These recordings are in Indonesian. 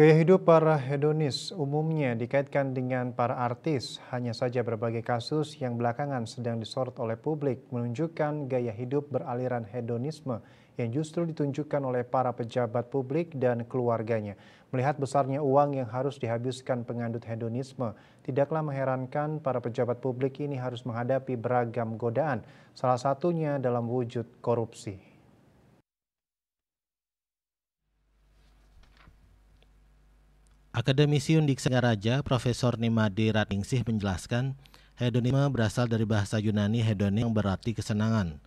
Gaya hidup para hedonis umumnya dikaitkan dengan para artis, hanya saja berbagai kasus yang belakangan sedang disorot oleh publik menunjukkan gaya hidup beraliran hedonisme yang justru ditunjukkan oleh para pejabat publik dan keluarganya. Melihat besarnya uang yang harus dihabiskan pengandut hedonisme, tidaklah mengherankan para pejabat publik ini harus menghadapi beragam godaan, salah satunya dalam wujud korupsi. Akademisi Undik Raja Profesor Nimadi Ratningsih menjelaskan, hedonisme berasal dari bahasa Yunani hedone yang berarti kesenangan.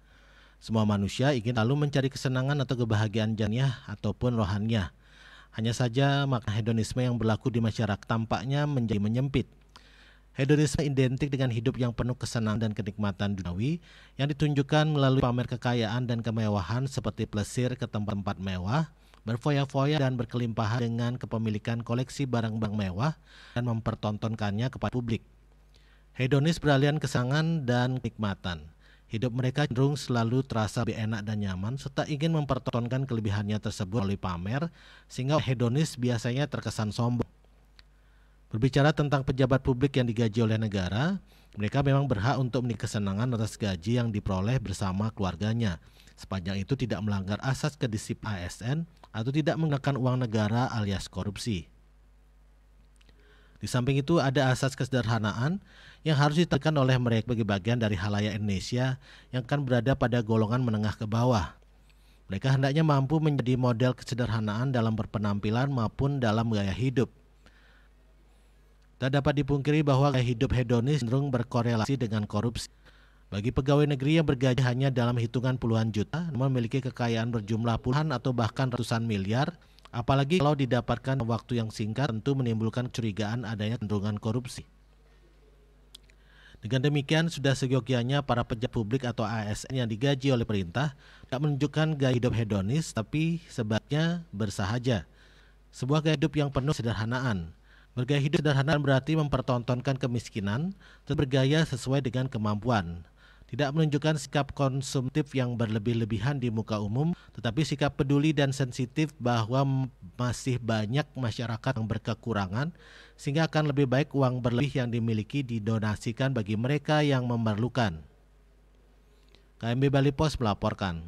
Semua manusia ingin lalu mencari kesenangan atau kebahagiaan janiah ataupun rohannya. Hanya saja makna hedonisme yang berlaku di masyarakat tampaknya menjadi menyempit. Hedonisme identik dengan hidup yang penuh kesenangan dan kenikmatan duniawi yang ditunjukkan melalui pamer kekayaan dan kemewahan seperti plesir ke tempat-tempat mewah, berfoya-foya dan berkelimpahan dengan kepemilikan koleksi barang-barang mewah dan mempertontonkannya kepada publik. Hedonis beralian kesangan dan kenikmatan. Hidup mereka cenderung selalu terasa lebih enak dan nyaman serta ingin mempertontonkan kelebihannya tersebut melalui pamer sehingga hedonis biasanya terkesan sombong. Berbicara tentang pejabat publik yang digaji oleh negara, mereka memang berhak untuk menikah kesenangan atas gaji yang diperoleh bersama keluarganya sepanjang itu tidak melanggar asas kedisip ASN atau tidak menggunakan uang negara alias korupsi. Di samping itu ada asas kesederhanaan yang harus ditekan oleh mereka bagi bagian dari halayak Indonesia yang akan berada pada golongan menengah ke bawah. Mereka hendaknya mampu menjadi model kesederhanaan dalam berpenampilan maupun dalam gaya hidup. Tak dapat dipungkiri bahwa gaya hidup hedonis cenderung berkorelasi dengan korupsi. Bagi pegawai negeri yang bergaji hanya dalam hitungan puluhan juta, namun memiliki kekayaan berjumlah puluhan atau bahkan ratusan miliar, apalagi kalau didapatkan waktu yang singkat tentu menimbulkan curigaan adanya kecenderungan korupsi. Dengan demikian, sudah seyogyanya para pejabat publik atau ASN yang digaji oleh perintah tak menunjukkan gaya hidup hedonis, tapi sebaiknya bersahaja. Sebuah gaya hidup yang penuh sederhanaan. Bergaya hidup sederhana berarti mempertontonkan kemiskinan, dan bergaya sesuai dengan kemampuan tidak menunjukkan sikap konsumtif yang berlebih-lebihan di muka umum, tetapi sikap peduli dan sensitif bahwa masih banyak masyarakat yang berkekurangan, sehingga akan lebih baik uang berlebih yang dimiliki didonasikan bagi mereka yang memerlukan. KMB Bali Post melaporkan.